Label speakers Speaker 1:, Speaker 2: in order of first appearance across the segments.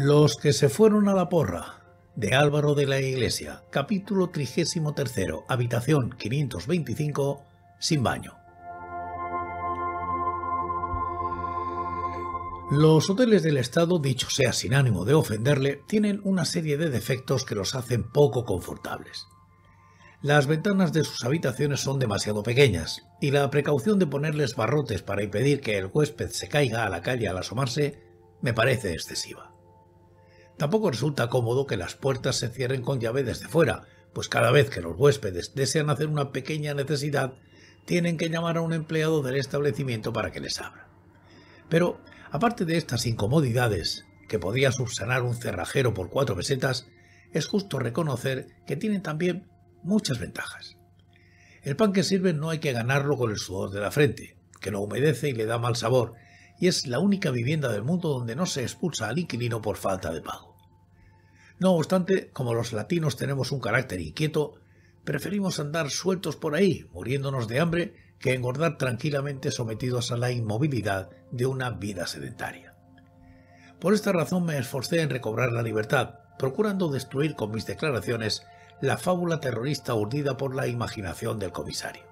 Speaker 1: Los que se fueron a la porra de Álvaro de la Iglesia, capítulo 33, habitación 525, sin baño. Los hoteles del Estado, dicho sea sin ánimo de ofenderle, tienen una serie de defectos que los hacen poco confortables. Las ventanas de sus habitaciones son demasiado pequeñas, y la precaución de ponerles barrotes para impedir que el huésped se caiga a la calle al asomarse me parece excesiva. Tampoco resulta cómodo que las puertas se cierren con llave desde fuera, pues cada vez que los huéspedes desean hacer una pequeña necesidad, tienen que llamar a un empleado del establecimiento para que les abra. Pero, aparte de estas incomodidades, que podría subsanar un cerrajero por cuatro pesetas, es justo reconocer que tienen también muchas ventajas. El pan que sirve no hay que ganarlo con el sudor de la frente, que lo humedece y le da mal sabor, y es la única vivienda del mundo donde no se expulsa al inquilino por falta de pago. No obstante, como los latinos tenemos un carácter inquieto, preferimos andar sueltos por ahí, muriéndonos de hambre, que engordar tranquilamente sometidos a la inmovilidad de una vida sedentaria. Por esta razón me esforcé en recobrar la libertad, procurando destruir con mis declaraciones la fábula terrorista urdida por la imaginación del comisario.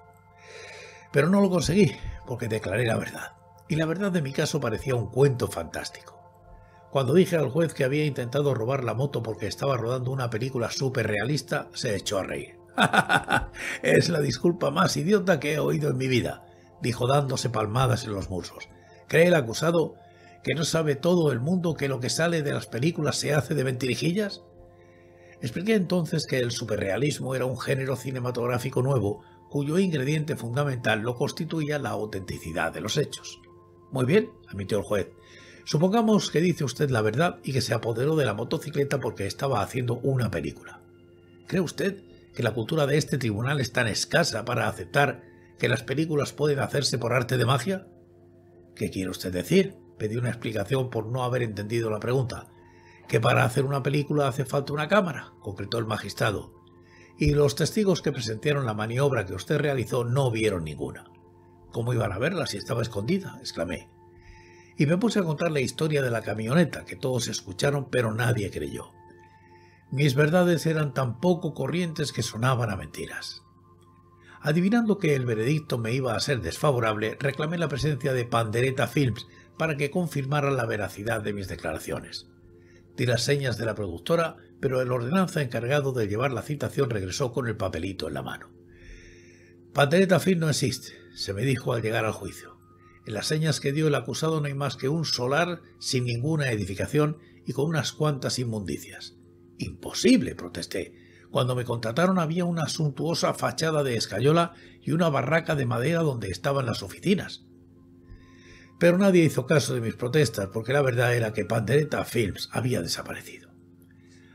Speaker 1: Pero no lo conseguí, porque declaré la verdad, y la verdad de mi caso parecía un cuento fantástico. Cuando dije al juez que había intentado robar la moto porque estaba rodando una película superrealista, se echó a reír. «¡Ja, ja,
Speaker 2: ja! es la
Speaker 1: disculpa más idiota que he oído en mi vida, dijo dándose palmadas en los muslos. ¿Cree el acusado que no sabe todo el mundo que lo que sale de las películas se hace de ventirijillas? Expliqué entonces que el superrealismo era un género cinematográfico nuevo cuyo ingrediente fundamental lo constituía la autenticidad de los hechos. Muy bien, admitió el juez. Supongamos que dice usted la verdad y que se apoderó de la motocicleta porque estaba haciendo una película. ¿Cree usted que la cultura de este tribunal es tan escasa para aceptar que las películas pueden hacerse por arte de magia? ¿Qué quiere usted decir? Pedí una explicación por no haber entendido la pregunta. Que para hacer una película hace falta una cámara, concretó el magistrado. Y los testigos que presentaron la maniobra que usted realizó no vieron ninguna. ¿Cómo iban a verla si estaba escondida? exclamé y me puse a contar la historia de la camioneta que todos escucharon pero nadie creyó. Mis verdades eran tan poco corrientes que sonaban a mentiras. Adivinando que el veredicto me iba a ser desfavorable, reclamé la presencia de Pandereta Films para que confirmara la veracidad de mis declaraciones. Di las señas de la productora, pero el ordenanza encargado de llevar la citación regresó con el papelito en la mano. Pandereta Films no existe, se me dijo al llegar al juicio. En las señas que dio el acusado no hay más que un solar sin ninguna edificación y con unas cuantas inmundicias. Imposible, protesté. Cuando me contrataron había una suntuosa fachada de escayola y una barraca de madera donde estaban las oficinas. Pero nadie hizo caso de mis protestas porque la verdad era que Pandereta Films había desaparecido.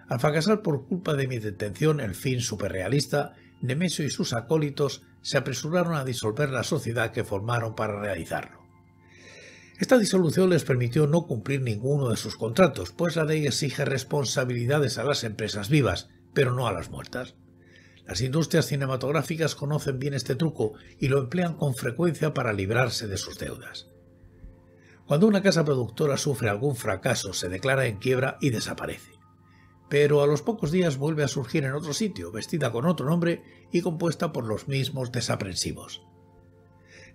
Speaker 1: Al fracasar por culpa de mi detención el fin superrealista, Nemesio y sus acólitos se apresuraron a disolver la sociedad que formaron para realizarlo. Esta disolución les permitió no cumplir ninguno de sus contratos, pues la ley exige responsabilidades a las empresas vivas, pero no a las muertas. Las industrias cinematográficas conocen bien este truco y lo emplean con frecuencia para librarse de sus deudas. Cuando una casa productora sufre algún fracaso, se declara en quiebra y desaparece. Pero a los pocos días vuelve a surgir en otro sitio, vestida con otro nombre y compuesta por los mismos desaprensivos.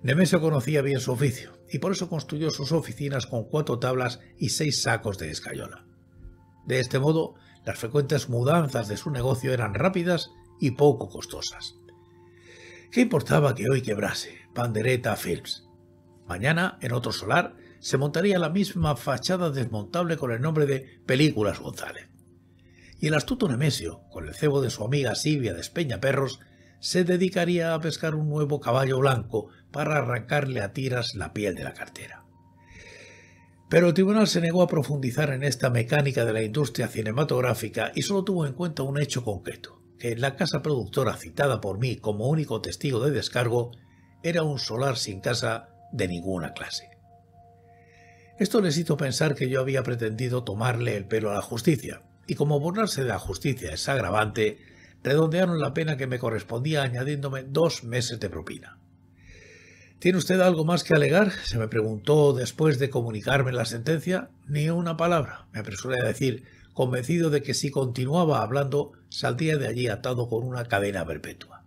Speaker 1: Nemesio conocía bien su oficio y por eso construyó sus oficinas con cuatro tablas y seis sacos de escayola. De este modo, las frecuentes mudanzas de su negocio eran rápidas y poco costosas. ¿Qué importaba que hoy quebrase Pandereta Films? Mañana, en otro solar, se montaría la misma fachada desmontable con el nombre de Películas González. Y el astuto Nemesio, con el cebo de su amiga Silvia de Perros, se dedicaría a pescar un nuevo caballo blanco para arrancarle a tiras la piel de la cartera. Pero el tribunal se negó a profundizar en esta mecánica de la industria cinematográfica y solo tuvo en cuenta un hecho concreto, que la casa productora citada por mí como único testigo de descargo era un solar sin casa de ninguna clase. Esto les hizo pensar que yo había pretendido tomarle el pelo a la justicia, y como burlarse de la justicia es agravante, redondearon la pena que me correspondía añadiéndome dos meses de propina. ¿Tiene usted algo más que alegar? se me preguntó después de comunicarme la sentencia. Ni una palabra, me apresuré a decir, convencido de que si continuaba hablando saldría de allí atado con una cadena perpetua.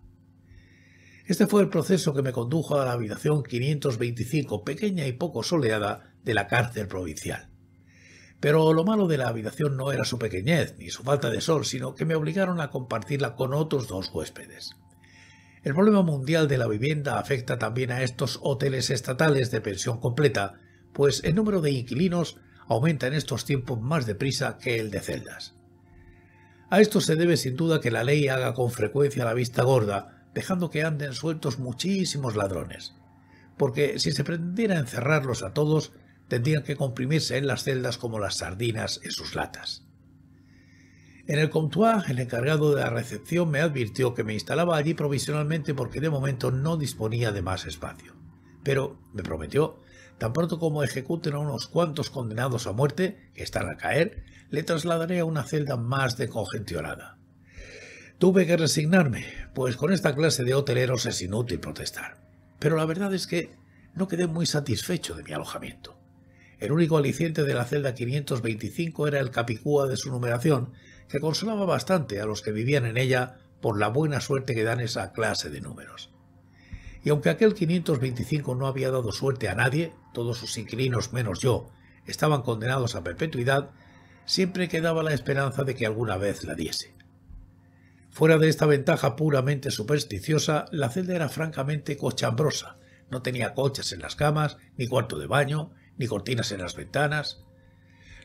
Speaker 1: Este fue el proceso que me condujo a la habitación 525, pequeña y poco soleada, de la cárcel provincial. Pero lo malo de la habitación no era su pequeñez ni su falta de sol, sino que me obligaron a compartirla con otros dos huéspedes. El problema mundial de la vivienda afecta también a estos hoteles estatales de pensión completa, pues el número de inquilinos aumenta en estos tiempos más deprisa que el de celdas. A esto se debe sin duda que la ley haga con frecuencia la vista gorda, dejando que anden sueltos muchísimos ladrones. Porque si se pretendiera encerrarlos a todos, tendrían que comprimirse en las celdas como las sardinas en sus latas. En el comptoir, el encargado de la recepción me advirtió que me instalaba allí provisionalmente porque de momento no disponía de más espacio. Pero, me prometió, tan pronto como ejecuten a unos cuantos condenados a muerte, que están a caer, le trasladaré a una celda más decongestionada. Tuve que resignarme, pues con esta clase de hoteleros es inútil protestar. Pero la verdad es que no quedé muy satisfecho de mi alojamiento. El único aliciente de la celda 525 era el capicúa de su numeración, que consolaba bastante a los que vivían en ella por la buena suerte que dan esa clase de números. Y aunque aquel 525 no había dado suerte a nadie, todos sus inquilinos menos yo estaban condenados a perpetuidad, siempre quedaba la esperanza de que alguna vez la diese. Fuera de esta ventaja puramente supersticiosa, la celda era francamente cochambrosa. No tenía coches en las camas, ni cuarto de baño, ni cortinas en las ventanas.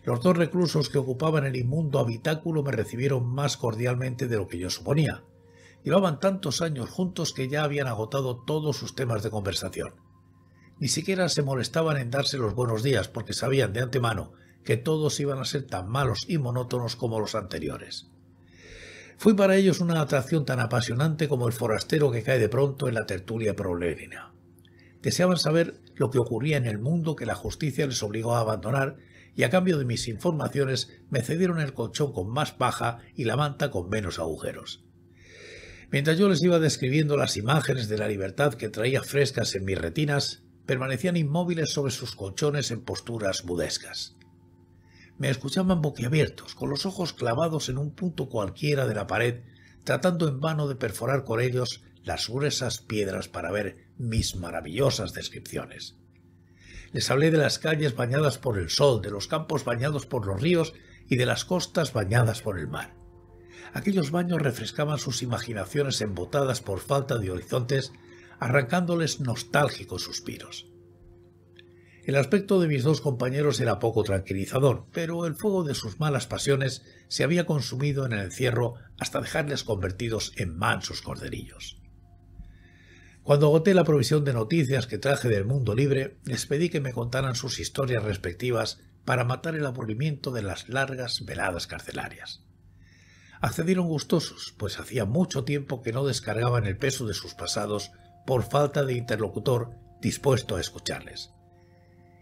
Speaker 1: Los dos reclusos que ocupaban el inmundo habitáculo me recibieron más cordialmente de lo que yo suponía. Llevaban tantos años juntos que ya habían agotado todos sus temas de conversación. Ni siquiera se molestaban en darse los buenos días porque sabían de antemano que todos iban a ser tan malos y monótonos como los anteriores. Fui para ellos una atracción tan apasionante como el forastero que cae de pronto en la tertulia prolerina. Deseaban saber lo que ocurría en el mundo que la justicia les obligó a abandonar y a cambio de mis informaciones me cedieron el colchón con más paja y la manta con menos agujeros. Mientras yo les iba describiendo las imágenes de la libertad que traía frescas en mis retinas, permanecían inmóviles sobre sus colchones en posturas budescas. Me escuchaban boquiabiertos, con los ojos clavados en un punto cualquiera de la pared, tratando en vano de perforar con ellos las gruesas piedras para ver mis maravillosas descripciones. Les hablé de las calles bañadas por el sol, de los campos bañados por los ríos y de las costas bañadas por el mar. Aquellos baños refrescaban sus imaginaciones embotadas por falta de horizontes, arrancándoles nostálgicos suspiros. El aspecto de mis dos compañeros era poco tranquilizador, pero el fuego de sus malas pasiones se había consumido en el encierro hasta dejarles convertidos en mansos corderillos. Cuando agoté la provisión de noticias que traje del mundo libre, les pedí que me contaran sus historias respectivas para matar el aburrimiento de las largas veladas carcelarias. Accedieron gustosos, pues hacía mucho tiempo que no descargaban el peso de sus pasados por falta de interlocutor dispuesto a escucharles.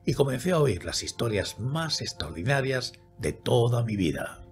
Speaker 1: Y comencé a oír las historias más extraordinarias de toda mi vida.